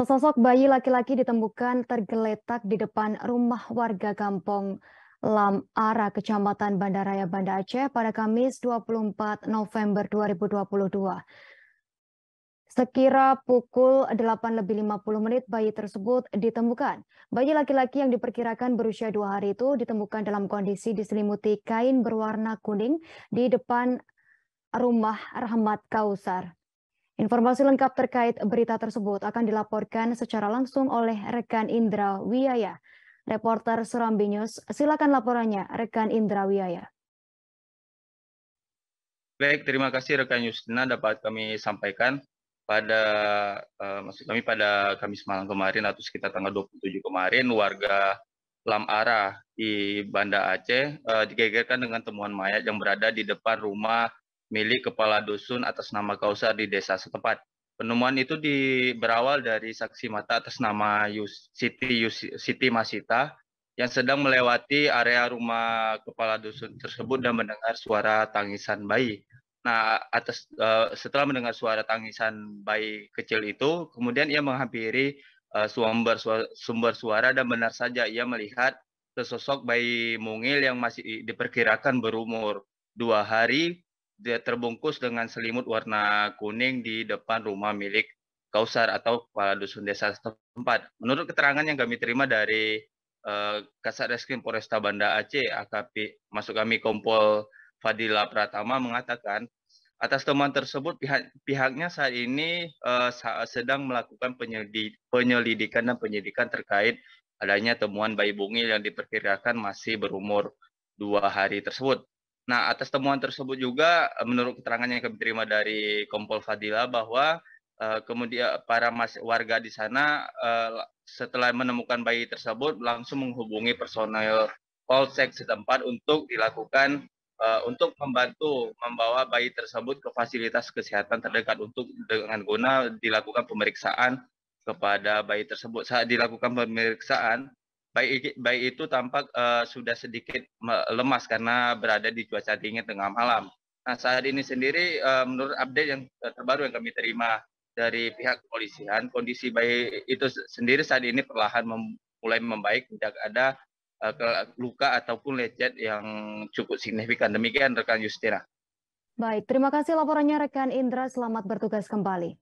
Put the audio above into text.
Sesosok bayi laki-laki ditemukan tergeletak di depan rumah warga kampung Lam Ara, Kecamatan Bandaraya, Banda Aceh pada Kamis 24 November 2022. Sekira pukul 8 lebih 50 menit bayi tersebut ditemukan. Bayi laki-laki yang diperkirakan berusia dua hari itu ditemukan dalam kondisi diselimuti kain berwarna kuning di depan rumah Rahmat Kausar. Informasi lengkap terkait berita tersebut akan dilaporkan secara langsung oleh rekan Indra Wiyaya. Reporter Serambi News, silakan laporannya rekan Indra Wiyaya. Baik, terima kasih rekan Yustina dapat kami sampaikan pada eh, maksud kami pada Kamis malam kemarin atau sekitar tanggal 27 kemarin warga Lamara di Banda Aceh eh, digegerkan dengan temuan mayat yang berada di depan rumah milik kepala dusun atas nama Kausar di desa setempat. Penemuan itu di, berawal dari saksi mata atas nama Yus, Siti, Yus, Siti Masita yang sedang melewati area rumah kepala dusun tersebut dan mendengar suara tangisan bayi. Nah, atas uh, setelah mendengar suara tangisan bayi kecil itu, kemudian ia menghampiri uh, sumber suara, sumber suara dan benar saja ia melihat sesosok bayi mungil yang masih diperkirakan berumur dua hari dia terbungkus dengan selimut warna kuning di depan rumah milik Kausar atau kepala dusun desa setempat. Menurut keterangan yang kami terima dari uh, Kasat Reskrim Polresta Banda Aceh AKP masuk kami Kompol Fadila Pratama mengatakan atas temuan tersebut pihak pihaknya saat ini uh, sedang melakukan penyelidikan dan penyidikan terkait adanya temuan bayi bungil yang diperkirakan masih berumur dua hari tersebut. Nah, atas temuan tersebut juga eh, menurut keterangan yang kami terima dari Kompol Fadila bahwa uh, kemudian para mas, warga di sana uh, setelah menemukan bayi tersebut langsung menghubungi personel Polsek setempat untuk dilakukan uh, untuk membantu membawa bayi tersebut ke fasilitas kesehatan terdekat untuk dengan guna dilakukan pemeriksaan kepada bayi tersebut. Saat dilakukan pemeriksaan, Baik bayi itu tampak uh, sudah sedikit lemas karena berada di cuaca dingin tengah malam. Nah, saat ini sendiri uh, menurut update yang eh, terbaru yang kami terima dari pihak kepolisian, kondisi bayi itu sendiri saat ini perlahan mem mulai membaik, tidak ada luka ataupun lecet yang cukup signifikan. Demikian rekan Justina. Baik, terima kasih laporannya rekan Indra. Selamat bertugas kembali.